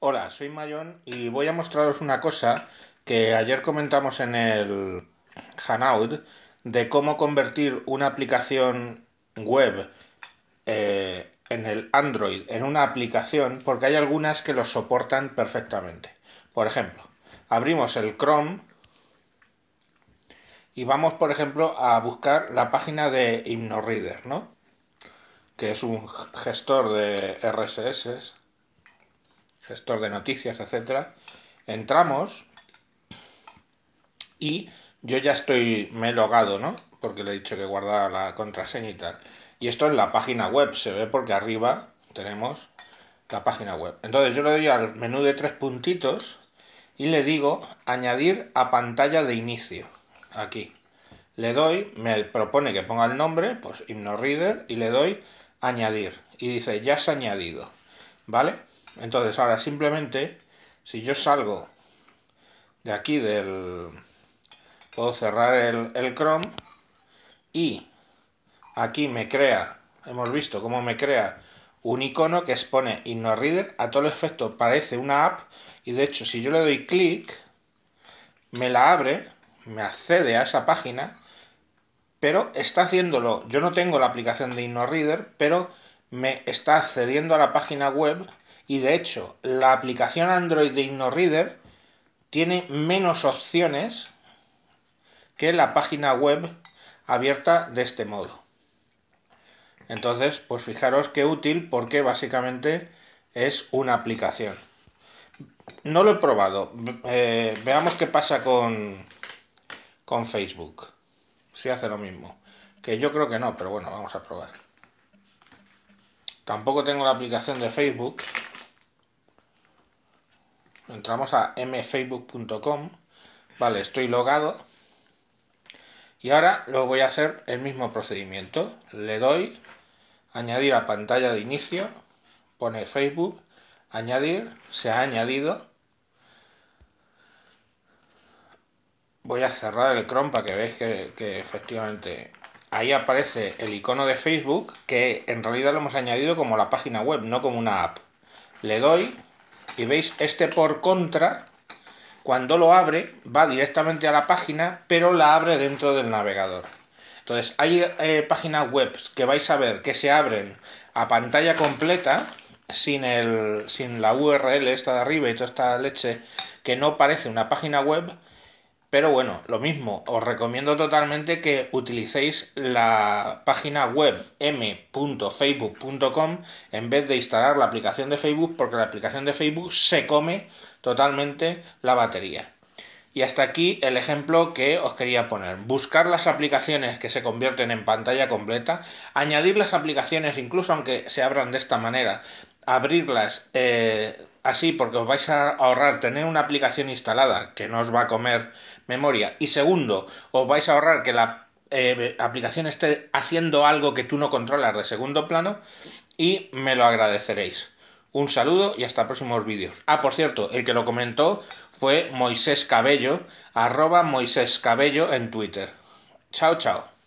Hola, soy Mayón y voy a mostraros una cosa que ayer comentamos en el Hanout de cómo convertir una aplicación web eh, en el Android en una aplicación porque hay algunas que lo soportan perfectamente. Por ejemplo, abrimos el Chrome y vamos, por ejemplo, a buscar la página de HypnoReader, ¿no? Que es un gestor de RSS gestor de noticias, etcétera, entramos y yo ya estoy, me logado, ¿no? Porque le he dicho que guardara la contraseña y tal. Y esto en la página web se ve porque arriba tenemos la página web. Entonces yo le doy al menú de tres puntitos y le digo añadir a pantalla de inicio. Aquí. Le doy, me propone que ponga el nombre, pues reader y le doy añadir. Y dice, ya se ha añadido. ¿Vale? Entonces, ahora simplemente, si yo salgo de aquí del... Puedo cerrar el, Chrome y aquí me crea, hemos visto cómo me crea un icono que expone InnoReader, a todo el efecto parece una app y de hecho si yo le doy clic, me la abre, me accede a esa página, pero está haciéndolo, yo no tengo la aplicación de InnoReader, pero me está accediendo a la página web y de hecho, la aplicación Android de InnoReader tiene menos opciones que la página web abierta de este modo. Entonces, pues fijaros qué útil porque básicamente es una aplicación. No lo he probado. Eh, veamos qué pasa con, con Facebook. Si hace lo mismo. Que yo creo que no, pero bueno, vamos a probar. Tampoco tengo la aplicación de Facebook entramos a mfacebook.com, vale, estoy logado. Y ahora lo voy a hacer el mismo procedimiento. Le doy añadir a pantalla de inicio, pone Facebook, añadir, se ha añadido. Voy a cerrar el Chrome para que veáis que, que efectivamente ahí aparece el icono de Facebook, que en realidad lo hemos añadido como la página web, no como una app. Le doy, y veis, este por contra, cuando lo abre, va directamente a la página, pero la abre dentro del navegador. Entonces, hay eh, páginas web que vais a ver que se abren a pantalla completa, sin, el, sin la URL esta de arriba y toda esta leche, que no parece una página web, pero bueno, lo mismo, os recomiendo totalmente que utilicéis la página web m.facebook.com en vez de instalar la aplicación de Facebook porque la aplicación de Facebook se come totalmente la batería. Y hasta aquí el ejemplo que os quería poner. Buscar las aplicaciones que se convierten en pantalla completa, añadir las aplicaciones incluso aunque se abran de esta manera abrirlas eh, así porque os vais a ahorrar tener una aplicación instalada que no os va a comer memoria. Y segundo, os vais a ahorrar que la eh, aplicación esté haciendo algo que tú no controlas de segundo plano y me lo agradeceréis. Un saludo y hasta próximos vídeos. Ah, por cierto, el que lo comentó fue Moisés Cabello, arroba Moisés Cabello en Twitter. Chao, chao.